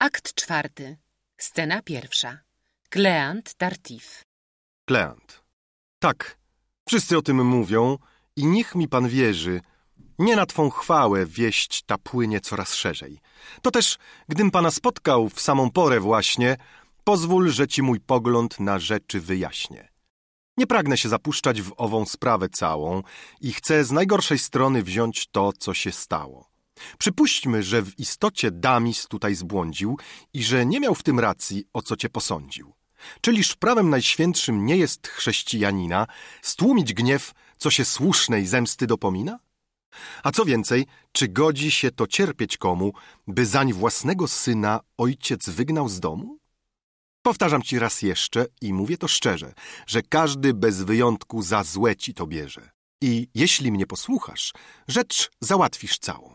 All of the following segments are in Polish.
Akt czwarty. Scena pierwsza. Kleant Tartif. Kleant. Tak, wszyscy o tym mówią i niech mi pan wierzy. Nie na twą chwałę wieść ta płynie coraz szerzej. To też, gdym pana spotkał w samą porę właśnie, pozwól, że ci mój pogląd na rzeczy wyjaśnię. Nie pragnę się zapuszczać w ową sprawę całą i chcę z najgorszej strony wziąć to, co się stało. Przypuśćmy, że w istocie Damis tutaj zbłądził i że nie miał w tym racji, o co cię posądził. Czyliż prawem najświętszym nie jest chrześcijanina stłumić gniew, co się słusznej zemsty dopomina? A co więcej, czy godzi się to cierpieć komu, by zań własnego syna ojciec wygnał z domu? Powtarzam ci raz jeszcze i mówię to szczerze, że każdy bez wyjątku za złe ci to bierze. I jeśli mnie posłuchasz, rzecz załatwisz całą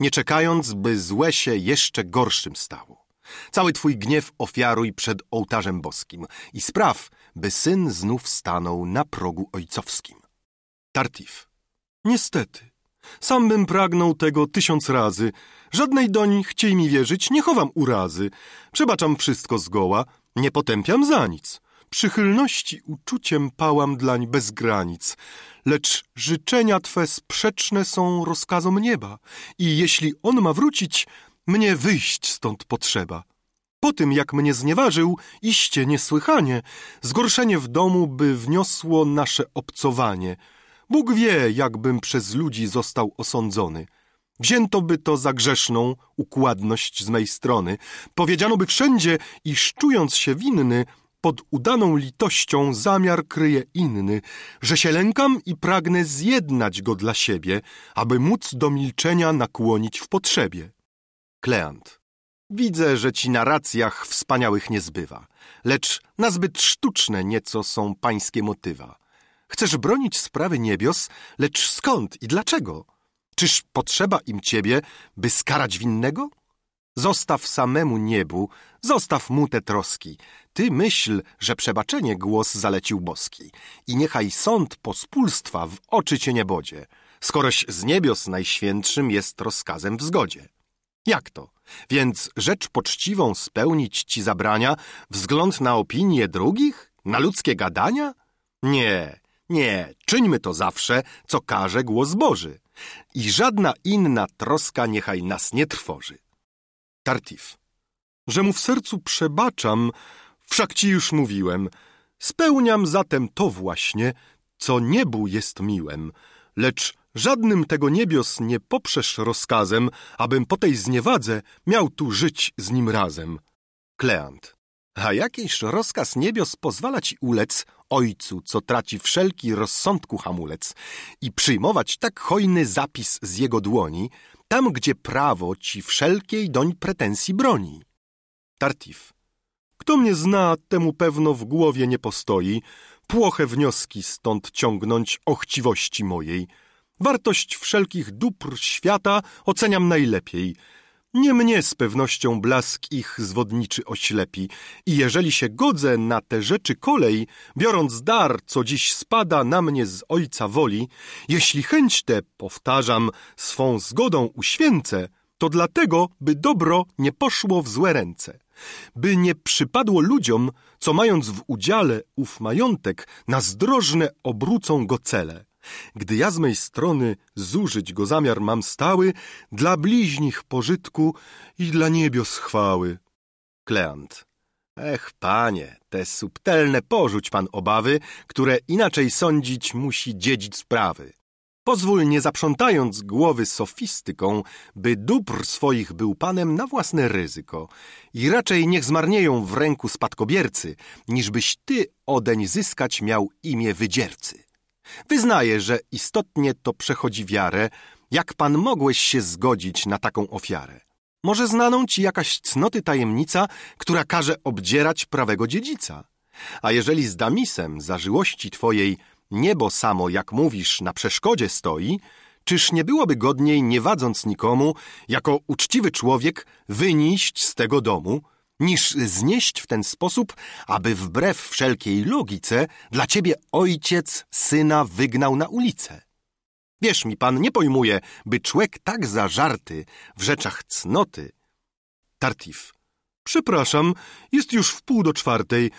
nie czekając, by złe się jeszcze gorszym stało. Cały twój gniew ofiaruj przed ołtarzem boskim i spraw, by syn znów stanął na progu ojcowskim. Tartif. Niestety, sam bym pragnął tego tysiąc razy. Żadnej doń, chciej mi wierzyć, nie chowam urazy. Przebaczam wszystko zgoła, nie potępiam za nic. Przychylności uczuciem pałam dlań bez granic, lecz życzenia Twe sprzeczne są rozkazom nieba i jeśli On ma wrócić, mnie wyjść stąd potrzeba. Po tym, jak mnie znieważył, iście niesłychanie, zgorszenie w domu by wniosło nasze obcowanie. Bóg wie, jakbym przez ludzi został osądzony. Wzięto by to za grzeszną układność z mej strony. Powiedziano by wszędzie, iż czując się winny, pod udaną litością zamiar kryje inny, że się lękam i pragnę zjednać go dla siebie, aby móc do milczenia nakłonić w potrzebie. Kleant. Widzę, że ci na racjach wspaniałych nie zbywa, lecz nazbyt sztuczne nieco są pańskie motywa. Chcesz bronić sprawy niebios, lecz skąd i dlaczego? Czyż potrzeba im ciebie, by skarać winnego? Zostaw samemu niebu, zostaw mu te troski ty myśl, że przebaczenie głos zalecił boski i niechaj sąd pospólstwa w oczy cię nie bodzie, skoroś z niebios najświętszym jest rozkazem w zgodzie. Jak to? Więc rzecz poczciwą spełnić ci zabrania wzgląd na opinie drugich? Na ludzkie gadania? Nie, nie, czyńmy to zawsze, co każe głos Boży. I żadna inna troska niechaj nas nie trwoży. Tartif. Że mu w sercu przebaczam, Wszak ci już mówiłem. Spełniam zatem to właśnie, co niebu jest miłem, lecz żadnym tego niebios nie poprzesz rozkazem, abym po tej zniewadze miał tu żyć z nim razem. Kleant. A jakiś rozkaz niebios pozwala ci ulec, ojcu, co traci wszelki rozsądku hamulec, i przyjmować tak hojny zapis z jego dłoni, tam gdzie prawo ci wszelkiej doń pretensji broni. Tartif. Kto mnie zna, temu pewno w głowie nie postoi, płoche wnioski stąd ciągnąć o chciwości mojej. Wartość wszelkich dóbr świata oceniam najlepiej. Nie mnie z pewnością blask ich zwodniczy oślepi. I jeżeli się godzę na te rzeczy kolej, biorąc dar, co dziś spada na mnie z ojca woli, jeśli chęć tę, powtarzam, swą zgodą uświęcę, to dlatego, by dobro nie poszło w złe ręce by nie przypadło ludziom, co mając w udziale ów majątek, na zdrożne obrócą go cele. Gdy ja z mej strony zużyć go zamiar mam stały, dla bliźnich pożytku i dla niebios chwały. Kleant. Ech, panie, te subtelne porzuć pan obawy, które inaczej sądzić musi dziedzic sprawy. Pozwól, nie zaprzątając głowy sofistyką, by dóbr swoich był panem na własne ryzyko i raczej niech zmarnieją w ręku spadkobiercy, niżbyś ty odeń zyskać miał imię wydziercy. Wyznaję, że istotnie to przechodzi wiarę, jak pan mogłeś się zgodzić na taką ofiarę. Może znaną ci jakaś cnoty tajemnica, która każe obdzierać prawego dziedzica. A jeżeli z Damisem zażyłości twojej niebo samo, jak mówisz, na przeszkodzie stoi, czyż nie byłoby godniej, nie wadząc nikomu, jako uczciwy człowiek, wynieść z tego domu, niż znieść w ten sposób, aby wbrew wszelkiej logice dla ciebie ojciec syna wygnał na ulicę? Wierz mi, pan, nie pojmuje, by człek tak zażarty w rzeczach cnoty... Tartif. Przepraszam, jest już w pół do czwartej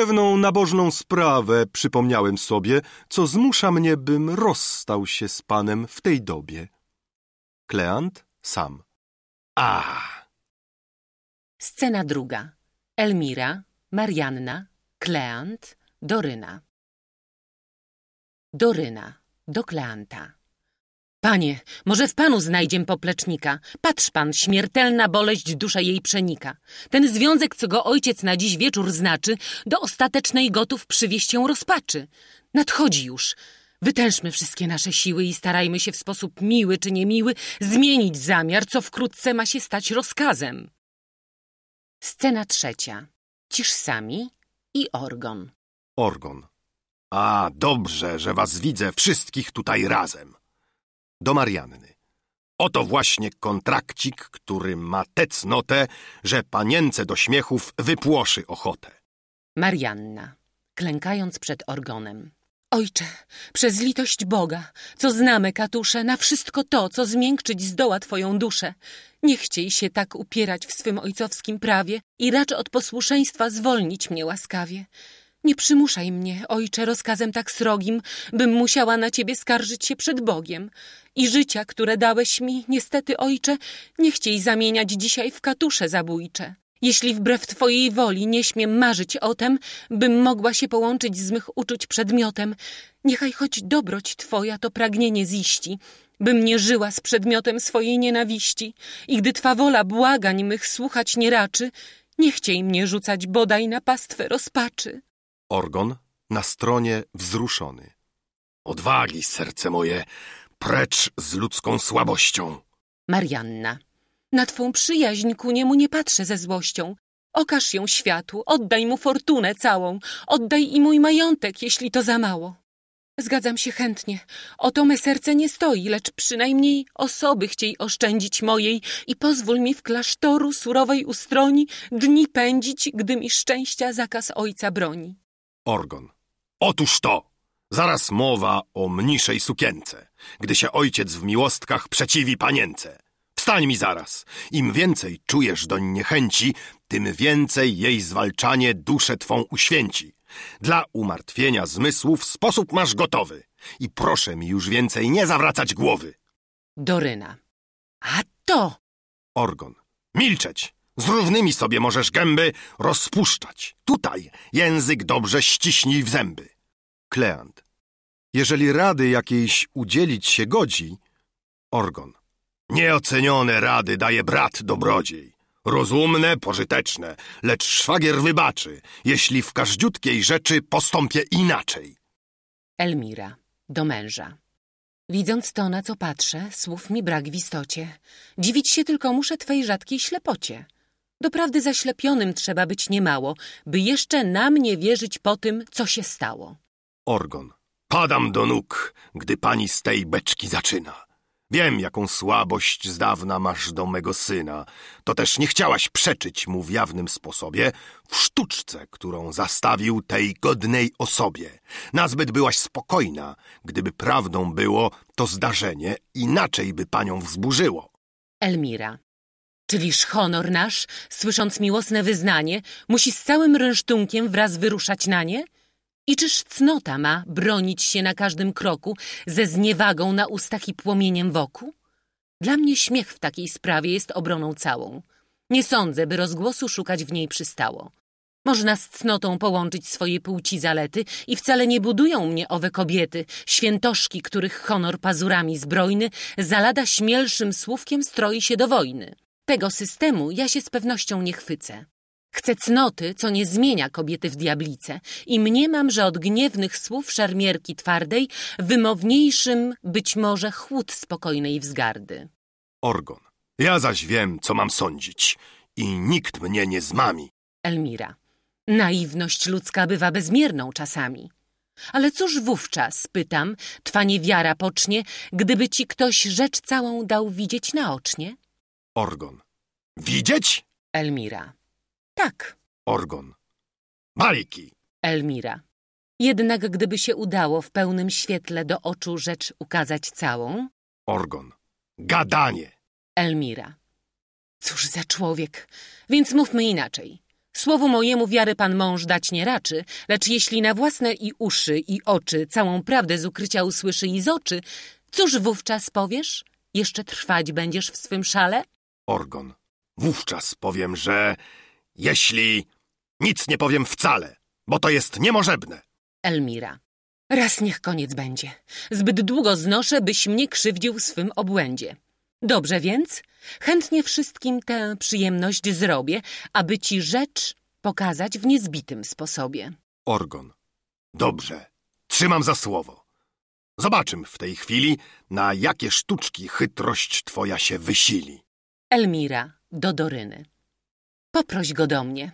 pewną nabożną sprawę przypomniałem sobie, co zmusza mnie, bym rozstał się z panem w tej dobie. Kleant sam. A. Scena druga. Elmira, Marianna, Kleant, Doryna. Doryna do Kleanta. Panie, może w panu znajdziem poplecznika. Patrz pan, śmiertelna boleść dusza jej przenika. Ten związek, co go ojciec na dziś wieczór znaczy, do ostatecznej gotów przywieść ją rozpaczy. Nadchodzi już. Wytężmy wszystkie nasze siły i starajmy się w sposób miły czy niemiły zmienić zamiar, co wkrótce ma się stać rozkazem. Scena trzecia. Cisz sami i Orgon. Orgon. A, dobrze, że was widzę wszystkich tutaj razem do Marianny. Oto właśnie kontrakcik, który ma tę cnotę, że panience do śmiechów wypłoszy ochotę. Marianna, klękając przed orgonem. Ojcze, przez litość Boga, co znamy, katusze, na wszystko to, co zmiękczyć zdoła twoją duszę. Nie chciej się tak upierać w swym ojcowskim prawie i racz od posłuszeństwa zwolnić mnie łaskawie. Nie przymuszaj mnie, ojcze, rozkazem tak srogim, bym musiała na ciebie skarżyć się przed Bogiem. I życia, które dałeś mi, niestety, ojcze, nie chciej zamieniać dzisiaj w katusze zabójcze. Jeśli wbrew twojej woli nie śmiem marzyć o tem, bym mogła się połączyć z mych uczuć przedmiotem, niechaj choć dobroć twoja to pragnienie ziści, bym nie żyła z przedmiotem swojej nienawiści. I gdy twa wola błagań mych słuchać nie raczy, nie chciej mnie rzucać bodaj na pastwę rozpaczy. Orgon na stronie wzruszony. Odwagi, serce moje, precz z ludzką słabością. Marianna. Na twą przyjaźń ku niemu nie patrzę ze złością. Okaż ją światu, oddaj mu fortunę całą, oddaj i mój majątek, jeśli to za mało. Zgadzam się chętnie. Oto me serce nie stoi, lecz przynajmniej osoby chciej oszczędzić mojej i pozwól mi w klasztoru surowej ustroni dni pędzić, gdy mi szczęścia zakaz ojca broni. Orgon. Otóż to! Zaraz mowa o mniszej sukience, gdy się ojciec w miłostkach przeciwi panience. Wstań mi zaraz! Im więcej czujesz doń niechęci, tym więcej jej zwalczanie duszę twą uświęci. Dla umartwienia zmysłów sposób masz gotowy i proszę mi już więcej nie zawracać głowy. Doryna. A to! Orgon. Milczeć! Z równymi sobie możesz gęby rozpuszczać. Tutaj język dobrze ściśnij w zęby. Kleant. Jeżeli rady jakiejś udzielić się godzi, Orgon. Nieocenione rady daje brat dobrodziej. Rozumne, pożyteczne, lecz szwagier wybaczy, jeśli w każdziutkiej rzeczy postąpię inaczej. Elmira, do męża. Widząc to, na co patrzę, słów mi brak w istocie. Dziwić się tylko muszę twej rzadkiej ślepocie. Doprawdy zaślepionym trzeba być niemało, by jeszcze na mnie wierzyć po tym, co się stało. Orgon. Padam do nóg, gdy pani z tej beczki zaczyna. Wiem, jaką słabość z dawna masz do mego syna. To też nie chciałaś przeczyć mu w jawnym sposobie w sztuczce, którą zastawił tej godnej osobie. Nazbyt byłaś spokojna. Gdyby prawdą było to zdarzenie, inaczej by panią wzburzyło. Elmira. Czyliż honor nasz, słysząc miłosne wyznanie, musi z całym rynsztunkiem wraz wyruszać na nie? I czyż cnota ma bronić się na każdym kroku ze zniewagą na ustach i płomieniem wokół? Dla mnie śmiech w takiej sprawie jest obroną całą. Nie sądzę, by rozgłosu szukać w niej przystało. Można z cnotą połączyć swoje płci zalety i wcale nie budują mnie owe kobiety, świętoszki, których honor pazurami zbrojny za lada śmielszym słówkiem stroi się do wojny. Tego systemu ja się z pewnością nie chwycę. Chcę cnoty, co nie zmienia kobiety w diablice i mniemam, że od gniewnych słów szarmierki twardej wymowniejszym być może chłód spokojnej wzgardy. Orgon. Ja zaś wiem, co mam sądzić i nikt mnie nie zmami. Elmira. Naiwność ludzka bywa bezmierną czasami. Ale cóż wówczas, pytam, twa niewiara pocznie, gdyby ci ktoś rzecz całą dał widzieć naocznie? Orgon. Widzieć? Elmira. Tak. Orgon. Bajki. Elmira. Jednak gdyby się udało w pełnym świetle do oczu rzecz ukazać całą? Orgon. Gadanie. Elmira. Cóż za człowiek. Więc mówmy inaczej. Słowu mojemu wiary pan mąż dać nie raczy, lecz jeśli na własne i uszy, i oczy całą prawdę z ukrycia usłyszy i z oczy, cóż wówczas powiesz? Jeszcze trwać będziesz w swym szale? Orgon. Wówczas powiem, że... Jeśli... Nic nie powiem wcale, bo to jest niemożebne. Elmira. Raz niech koniec będzie. Zbyt długo znoszę, byś mnie krzywdził swym obłędzie. Dobrze więc, chętnie wszystkim tę przyjemność zrobię, aby ci rzecz pokazać w niezbitym sposobie. Orgon. Dobrze, trzymam za słowo. Zobaczym w tej chwili, na jakie sztuczki chytrość twoja się wysili. Elmira do Doryny. Poproś go do mnie.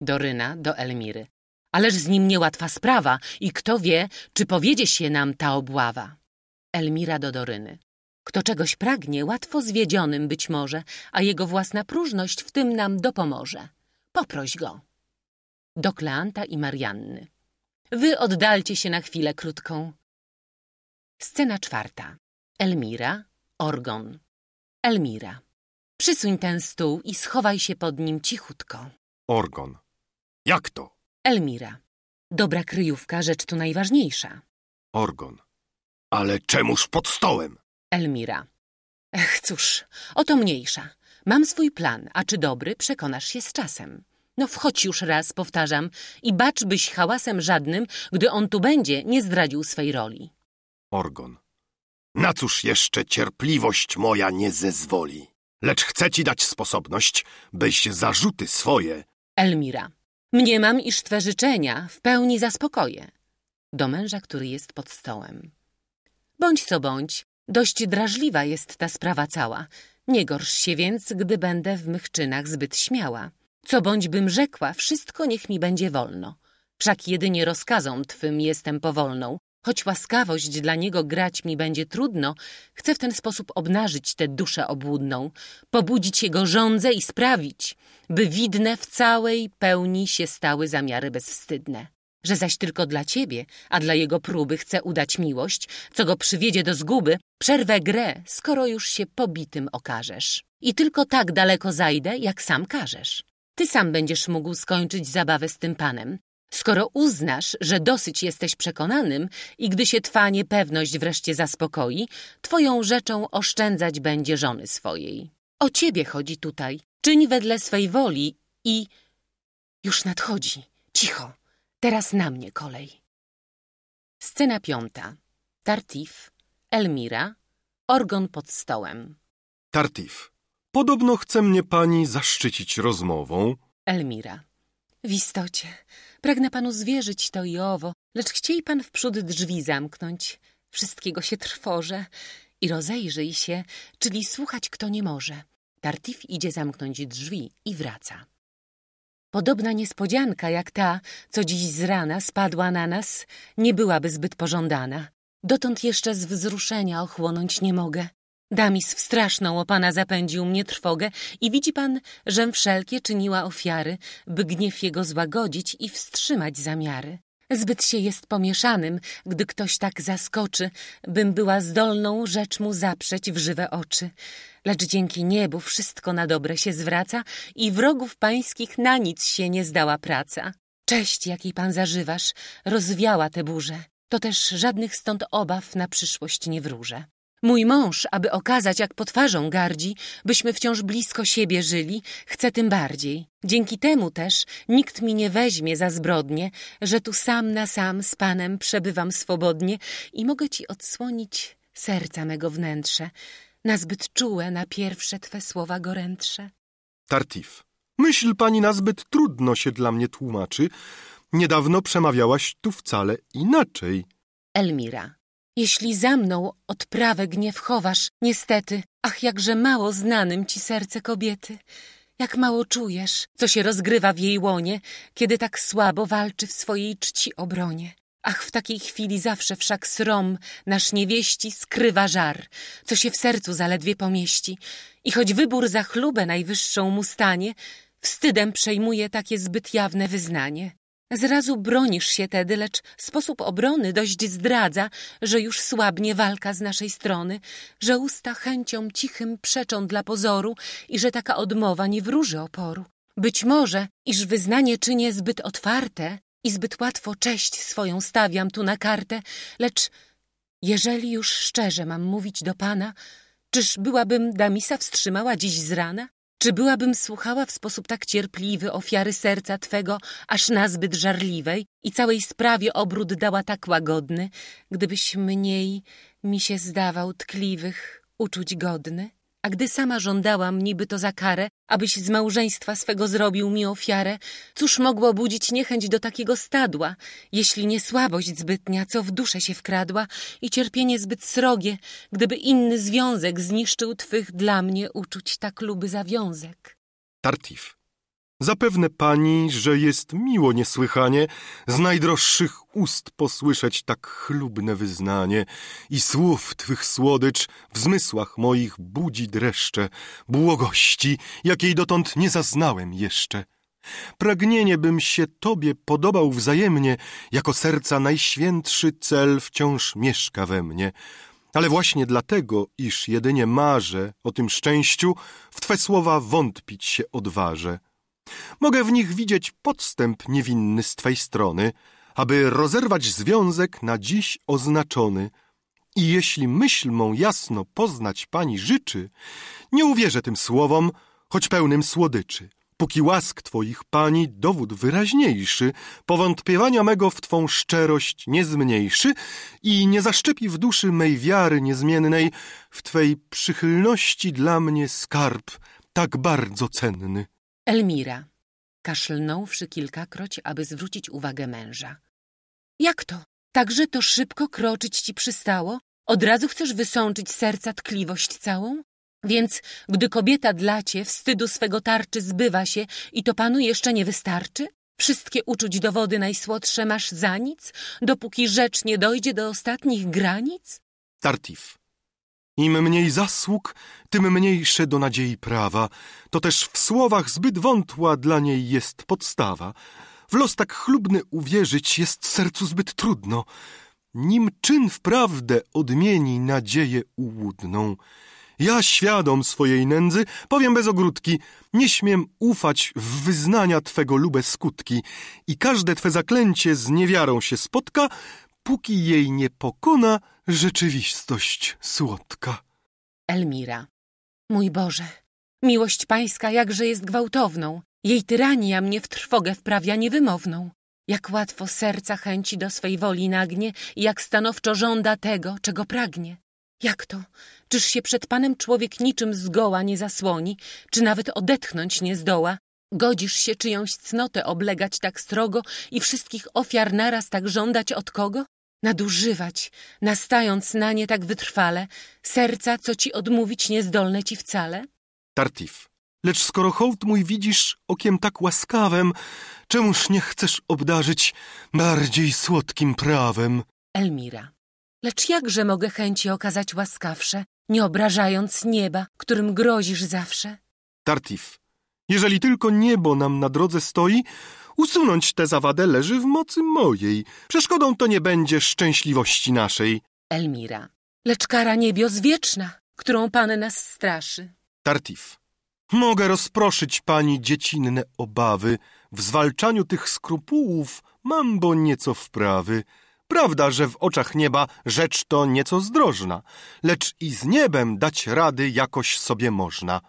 Doryna do Elmiry. Ależ z nim niełatwa sprawa i kto wie, czy powiedzie się nam ta obława. Elmira do Doryny. Kto czegoś pragnie, łatwo zwiedzionym być może, a jego własna próżność w tym nam dopomoże. Poproś go. Do Kleanta i Marianny. Wy oddalcie się na chwilę krótką. Scena czwarta. Elmira, Orgon. Elmira. Przysuń ten stół i schowaj się pod nim cichutko. Orgon. Jak to? Elmira. Dobra kryjówka, rzecz tu najważniejsza. Orgon. Ale czemuż pod stołem? Elmira. Ech, cóż, oto mniejsza. Mam swój plan, a czy dobry, przekonasz się z czasem. No wchodź już raz, powtarzam, i bacz, byś hałasem żadnym, gdy on tu będzie, nie zdradził swej roli. Orgon. Na cóż jeszcze cierpliwość moja nie zezwoli? lecz chcę ci dać sposobność, byś zarzuty swoje... Elmira. Mniemam, iż twe życzenia w pełni zaspokoję. Do męża, który jest pod stołem. Bądź co bądź, dość drażliwa jest ta sprawa cała. Nie gorsz się więc, gdy będę w mych czynach zbyt śmiała. Co bądź bym rzekła, wszystko niech mi będzie wolno. Wszak jedynie rozkazom twym jestem powolną, Choć łaskawość dla niego grać mi będzie trudno, chcę w ten sposób obnażyć tę duszę obłudną, pobudzić jego żądzę i sprawić, by widne w całej pełni się stały zamiary bezwstydne. Że zaś tylko dla ciebie, a dla jego próby chcę udać miłość, co go przywiedzie do zguby, przerwę grę, skoro już się pobitym okażesz. I tylko tak daleko zajdę, jak sam każesz. Ty sam będziesz mógł skończyć zabawę z tym panem, Skoro uznasz, że dosyć jesteś przekonanym i gdy się twa niepewność wreszcie zaspokoi, twoją rzeczą oszczędzać będzie żony swojej. O ciebie chodzi tutaj. Czyń wedle swej woli i... Już nadchodzi. Cicho. Teraz na mnie kolej. Scena piąta. Tartif, Elmira, orgon pod stołem. Tartif. Podobno chce mnie pani zaszczycić rozmową. Elmira. W istocie. Pragnę panu zwierzyć to i owo, lecz chciej pan wprzód drzwi zamknąć. Wszystkiego się trwożę i rozejrzyj się, czyli słuchać kto nie może. Tartif idzie zamknąć drzwi i wraca. Podobna niespodzianka jak ta, co dziś z rana spadła na nas, nie byłaby zbyt pożądana. Dotąd jeszcze z wzruszenia ochłonąć nie mogę. Damis w straszną opana zapędził mnie trwogę i widzi pan, żem wszelkie czyniła ofiary, by gniew jego złagodzić i wstrzymać zamiary. Zbyt się jest pomieszanym, gdy ktoś tak zaskoczy, bym była zdolną rzecz mu zaprzeć w żywe oczy. Lecz dzięki niebu wszystko na dobre się zwraca i wrogów pańskich na nic się nie zdała praca. Cześć, jakiej pan zażywasz, rozwiała te burze. To też żadnych stąd obaw na przyszłość nie wróżę. Mój mąż, aby okazać, jak twarzą gardzi, byśmy wciąż blisko siebie żyli, chce tym bardziej. Dzięki temu też nikt mi nie weźmie za zbrodnie, że tu sam na sam z panem przebywam swobodnie i mogę ci odsłonić serca mego wnętrze, na zbyt czułe na pierwsze twe słowa gorętsze. Tartif. Myśl pani na zbyt trudno się dla mnie tłumaczy. Niedawno przemawiałaś tu wcale inaczej. Elmira. Jeśli za mną odprawę gniew chowasz, niestety, ach, jakże mało znanym ci serce kobiety. Jak mało czujesz, co się rozgrywa w jej łonie, kiedy tak słabo walczy w swojej czci obronie. Ach, w takiej chwili zawsze wszak srom nasz niewieści skrywa żar, co się w sercu zaledwie pomieści. I choć wybór za chlubę najwyższą mu stanie, wstydem przejmuje takie zbyt jawne wyznanie. Zrazu bronisz się tedy, lecz sposób obrony dość zdradza, że już słabnie walka z naszej strony, że usta chęcią cichym przeczą dla pozoru i że taka odmowa nie wróży oporu. Być może, iż wyznanie czynię zbyt otwarte i zbyt łatwo cześć swoją stawiam tu na kartę, lecz jeżeli już szczerze mam mówić do pana, czyż byłabym Damisa wstrzymała dziś z rana? Czy byłabym słuchała w sposób tak cierpliwy ofiary serca Twego, aż nazbyt żarliwej i całej sprawie obrót dała tak łagodny, gdybyś mniej mi się zdawał tkliwych uczuć godny? a gdy sama żądałam niby to za karę, abyś z małżeństwa swego zrobił mi ofiarę, cóż mogło budzić niechęć do takiego stadła, jeśli nie słabość zbytnia, co w duszę się wkradła i cierpienie zbyt srogie, gdyby inny związek zniszczył twych dla mnie uczuć tak luby zawiązek. Tartif Zapewne pani, że jest miło niesłychanie z najdroższych ust posłyszeć tak chlubne wyznanie i słów twych słodycz w zmysłach moich budzi dreszcze błogości, jakiej dotąd nie zaznałem jeszcze. Pragnienie bym się tobie podobał wzajemnie, jako serca najświętszy cel wciąż mieszka we mnie. Ale właśnie dlatego, iż jedynie marzę o tym szczęściu, w twe słowa wątpić się odważę. Mogę w nich widzieć podstęp niewinny z twej strony, aby rozerwać związek na dziś oznaczony. I jeśli myśl mą jasno poznać pani życzy, nie uwierzę tym słowom, choć pełnym słodyczy. Póki łask twoich pani dowód wyraźniejszy, powątpiewania mego w twą szczerość nie zmniejszy i nie zaszczepi w duszy mej wiary niezmiennej w twej przychylności dla mnie skarb tak bardzo cenny. Elmira, kaszlnąwszy kilkakroć, aby zwrócić uwagę męża. Jak to? Także to szybko kroczyć ci przystało? Od razu chcesz wysączyć serca tkliwość całą? Więc gdy kobieta dla cię wstydu swego tarczy zbywa się i to panu jeszcze nie wystarczy? Wszystkie uczuć dowody najsłodsze masz za nic, dopóki rzecz nie dojdzie do ostatnich granic? Tartif, im mniej zasług, tym mniejsze do nadziei prawa, to też w słowach zbyt wątła dla niej jest podstawa. W los tak chlubny uwierzyć jest sercu zbyt trudno, nim czyn wprawdę odmieni nadzieję ułudną. Ja świadom swojej nędzy, powiem bez ogródki, nie śmiem ufać w wyznania Twego lube skutki i każde Twe zaklęcie z niewiarą się spotka, póki jej nie pokona, rzeczywistość słodka. Elmira. Mój Boże, miłość pańska jakże jest gwałtowną. Jej tyrania mnie w trwogę wprawia niewymowną. Jak łatwo serca chęci do swej woli nagnie i jak stanowczo żąda tego, czego pragnie. Jak to? Czyż się przed Panem człowiek niczym zgoła nie zasłoni, czy nawet odetchnąć nie zdoła? Godzisz się czyjąś cnotę oblegać tak strogo i wszystkich ofiar naraz tak żądać od kogo? nadużywać, nastając na nie tak wytrwale, serca, co ci odmówić niezdolne ci wcale? Tartif. Lecz skoro hołd mój widzisz okiem tak łaskawem, czemuż nie chcesz obdarzyć bardziej słodkim prawem? Elmira. Lecz jakże mogę chęci okazać łaskawsze, nie obrażając nieba, którym grozisz zawsze? Tartif. Jeżeli tylko niebo nam na drodze stoi, Usunąć tę zawadę leży w mocy mojej. Przeszkodą to nie będzie szczęśliwości naszej. Elmira. Lecz kara niebios wieczna, którą pan nas straszy. Tartif. Mogę rozproszyć pani dziecinne obawy. W zwalczaniu tych skrupułów mam bo nieco wprawy. Prawda, że w oczach nieba rzecz to nieco zdrożna, lecz i z niebem dać rady jakoś sobie można.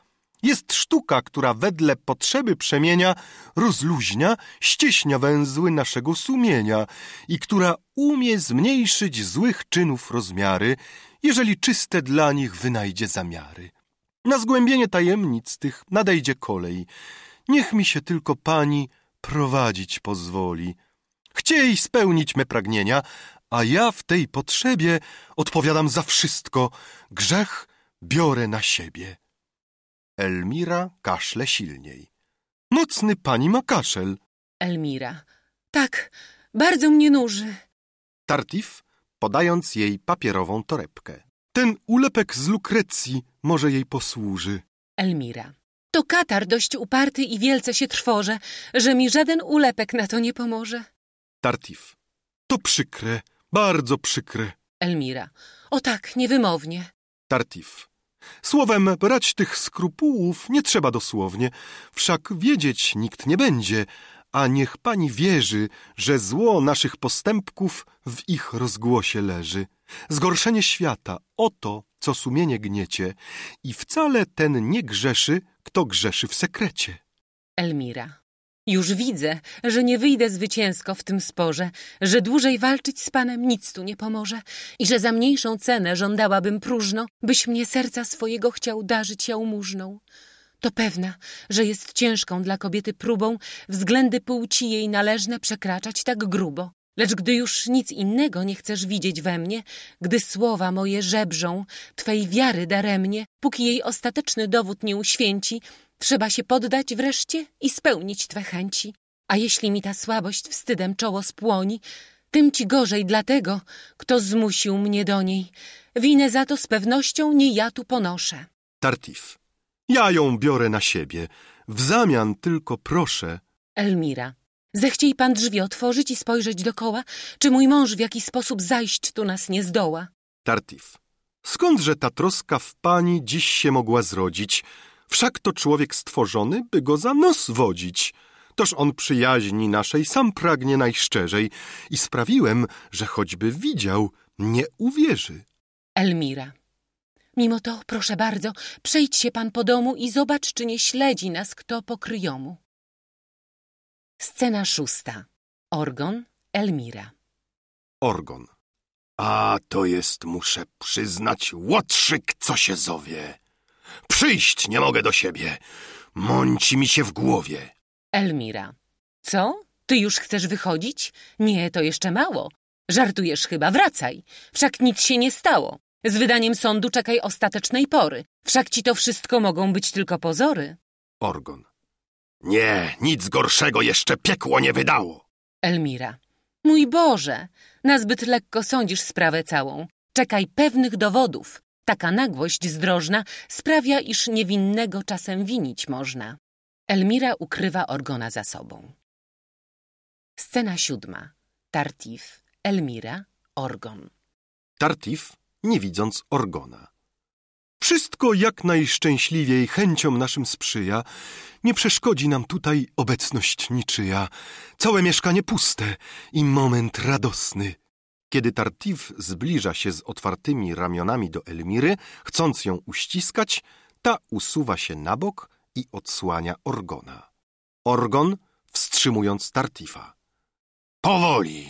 Jest sztuka, która wedle potrzeby przemienia rozluźnia, ścieśnia węzły naszego sumienia i która umie zmniejszyć złych czynów rozmiary, jeżeli czyste dla nich wynajdzie zamiary. Na zgłębienie tajemnic tych nadejdzie kolej. Niech mi się tylko pani prowadzić pozwoli. Chciej spełnić me pragnienia, a ja w tej potrzebie odpowiadam za wszystko. Grzech biorę na siebie. Elmira kaszle silniej. Mocny pani ma kaszel. Elmira. Tak, bardzo mnie nuży. Tartif, podając jej papierową torebkę. Ten ulepek z lukrecji może jej posłuży. Elmira. To katar dość uparty i wielce się trwoże, że mi żaden ulepek na to nie pomoże. Tartif. To przykre, bardzo przykre. Elmira. O tak, niewymownie. Tartif. Słowem, brać tych skrupułów nie trzeba dosłownie, wszak wiedzieć nikt nie będzie, a niech pani wierzy, że zło naszych postępków w ich rozgłosie leży. Zgorszenie świata, oto, co sumienie gniecie, i wcale ten nie grzeszy, kto grzeszy w sekrecie. Elmira. Już widzę, że nie wyjdę zwycięsko w tym sporze, że dłużej walczyć z panem nic tu nie pomoże i że za mniejszą cenę żądałabym próżno, byś mnie serca swojego chciał darzyć jałmużną. To pewna, że jest ciężką dla kobiety próbą względy płci jej należne przekraczać tak grubo. Lecz gdy już nic innego nie chcesz widzieć we mnie, gdy słowa moje żebrzą, twej wiary daremnie, póki jej ostateczny dowód nie uświęci, Trzeba się poddać wreszcie i spełnić twe chęci. A jeśli mi ta słabość wstydem czoło spłoni, tym ci gorzej dlatego, kto zmusił mnie do niej. Winę za to z pewnością nie ja tu ponoszę. Tartif. Ja ją biorę na siebie. W zamian tylko proszę. Elmira. Zechciej pan drzwi otworzyć i spojrzeć dokoła, czy mój mąż w jakiś sposób zajść tu nas nie zdoła. Tartif. Skądże ta troska w pani dziś się mogła zrodzić? Wszak to człowiek stworzony, by go za nos wodzić. Toż on przyjaźni naszej sam pragnie najszczerzej i sprawiłem, że choćby widział, nie uwierzy. Elmira. Mimo to, proszę bardzo, przejdź się pan po domu i zobacz, czy nie śledzi nas kto pokryjomu. Scena szósta. Orgon, Elmira. Orgon. A to jest, muszę przyznać, łotrzyk, co się zowie. Przyjść nie mogę do siebie. Mąci mi się w głowie. Elmira. Co? Ty już chcesz wychodzić? Nie, to jeszcze mało. Żartujesz chyba, wracaj. Wszak nic się nie stało. Z wydaniem sądu czekaj ostatecznej pory. Wszak ci to wszystko mogą być tylko pozory. Orgon. Nie, nic gorszego jeszcze piekło nie wydało. Elmira. Mój Boże, na zbyt lekko sądzisz sprawę całą. Czekaj pewnych dowodów. Taka nagłość zdrożna sprawia, iż niewinnego czasem winić można. Elmira ukrywa Orgona za sobą. Scena siódma. Tartif, Elmira, Orgon. Tartif, nie widząc Orgona. Wszystko jak najszczęśliwiej chęciom naszym sprzyja. Nie przeszkodzi nam tutaj obecność niczyja. Całe mieszkanie puste i moment radosny kiedy Tartif zbliża się z otwartymi ramionami do Elmiry, chcąc ją uściskać, ta usuwa się na bok i odsłania Orgona. Orgon, wstrzymując Tartifa. Powoli!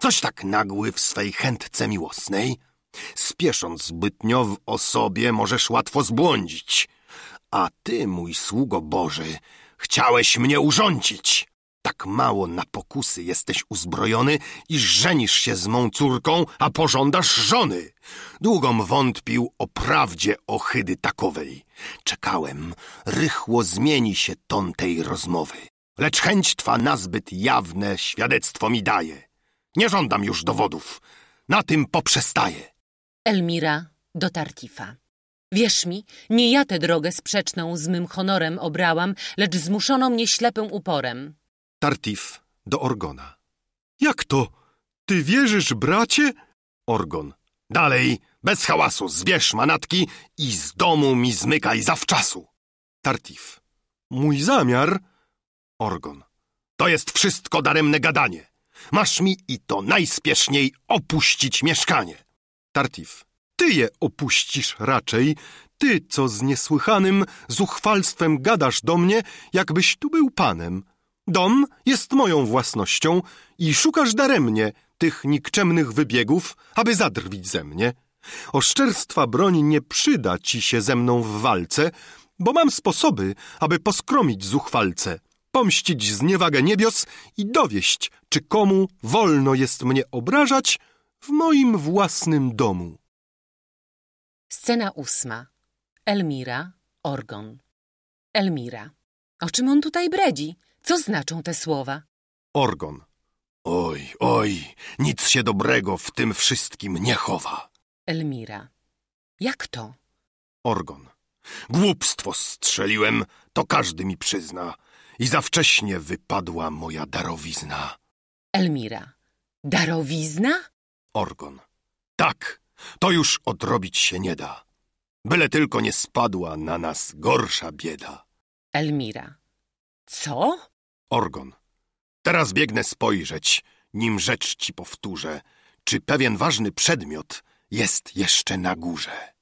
Coś tak nagły w swej chętce miłosnej. Spiesząc zbytnio w osobie możesz łatwo zbłądzić. A ty, mój sługo Boży, chciałeś mnie urządzić tak mało na pokusy jesteś uzbrojony, iż żenisz się z mą córką, a pożądasz żony. Długom wątpił o prawdzie ohydy takowej. Czekałem, rychło zmieni się ton tej rozmowy. Lecz chęć twa nazbyt jawne świadectwo mi daje. Nie żądam już dowodów. Na tym poprzestaję. Elmira do Tartifa. Wierz mi, nie ja tę drogę sprzeczną z mym honorem obrałam, lecz zmuszono mnie ślepym uporem. Tartif do Orgona. Jak to? Ty wierzysz, bracie? Orgon. Dalej, bez hałasu, zbierz manatki i z domu mi zmykaj zawczasu. Tartif. Mój zamiar? Orgon. To jest wszystko daremne gadanie. Masz mi i to najspieszniej opuścić mieszkanie. Tartif. Ty je opuścisz raczej. Ty, co z niesłychanym zuchwalstwem gadasz do mnie, jakbyś tu był panem. Dom jest moją własnością i szukasz daremnie tych nikczemnych wybiegów, aby zadrwić ze mnie. Oszczerstwa broń nie przyda ci się ze mną w walce, bo mam sposoby, aby poskromić zuchwalce, pomścić zniewagę niebios i dowieść, czy komu wolno jest mnie obrażać w moim własnym domu. Scena ósma. Elmira, Orgon. Elmira. O czym on tutaj bredzi? Co znaczą te słowa? Orgon. Oj, oj, nic się dobrego w tym wszystkim nie chowa. Elmira. Jak to? Orgon. Głupstwo strzeliłem, to każdy mi przyzna. I za wcześnie wypadła moja darowizna. Elmira. Darowizna? Orgon. Tak, to już odrobić się nie da. Byle tylko nie spadła na nas gorsza bieda. Elmira. Co? Orgon. Teraz biegnę spojrzeć, nim rzecz ci powtórzę, czy pewien ważny przedmiot jest jeszcze na górze.